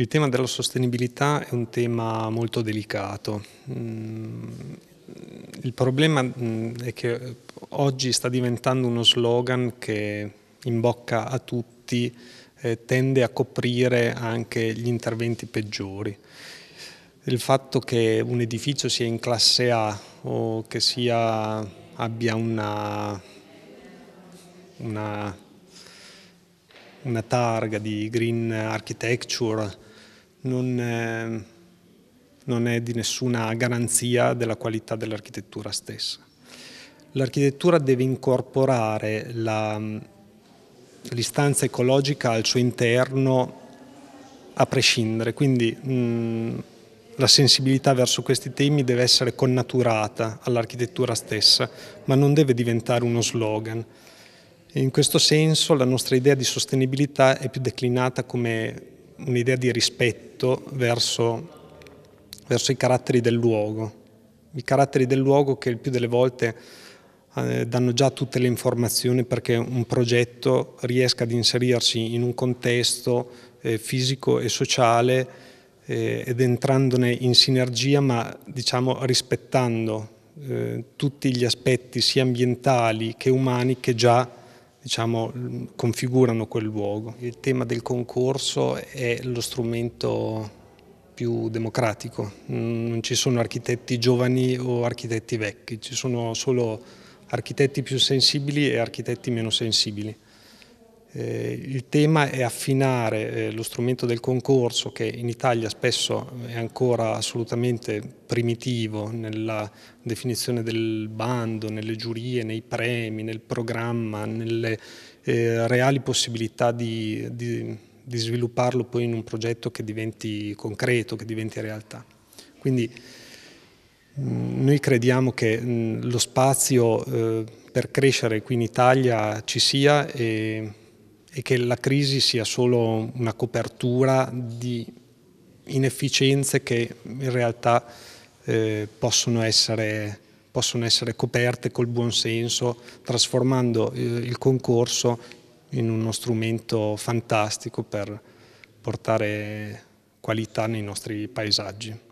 Il tema della sostenibilità è un tema molto delicato. Mm, il problema mm, è che oggi sta diventando uno slogan che in bocca a tutti eh, tende a coprire anche gli interventi peggiori. Il fatto che un edificio sia in classe A o che sia, abbia una, una, una targa di green architecture non è, ehm, non è di nessuna garanzia della qualità dell'architettura stessa. L'architettura deve incorporare l'istanza ecologica al suo interno a prescindere, quindi mh, la sensibilità verso questi temi deve essere connaturata all'architettura stessa, ma non deve diventare uno slogan. In questo senso la nostra idea di sostenibilità è più declinata come un'idea di rispetto verso, verso, i caratteri del luogo, i caratteri del luogo che il più delle volte eh, danno già tutte le informazioni perché un progetto riesca ad inserirsi in un contesto eh, fisico e sociale eh, ed entrandone in sinergia ma diciamo rispettando eh, tutti gli aspetti sia ambientali che umani che già diciamo, configurano quel luogo. Il tema del concorso è lo strumento più democratico, non ci sono architetti giovani o architetti vecchi, ci sono solo architetti più sensibili e architetti meno sensibili. Eh, il tema è affinare eh, lo strumento del concorso che in Italia spesso è ancora assolutamente primitivo nella definizione del bando, nelle giurie, nei premi, nel programma, nelle eh, reali possibilità di, di, di, svilupparlo poi in un progetto che diventi concreto, che diventi realtà. Quindi mh, mm, noi crediamo che mh, mm, lo spazio eh, per crescere qui in Italia ci sia e e che la crisi sia solo una copertura di inefficienze che in realtà eh, possono, essere, possono, essere, coperte col buon senso, trasformando eh, il concorso in uno strumento fantastico per portare qualità nei nostri paesaggi.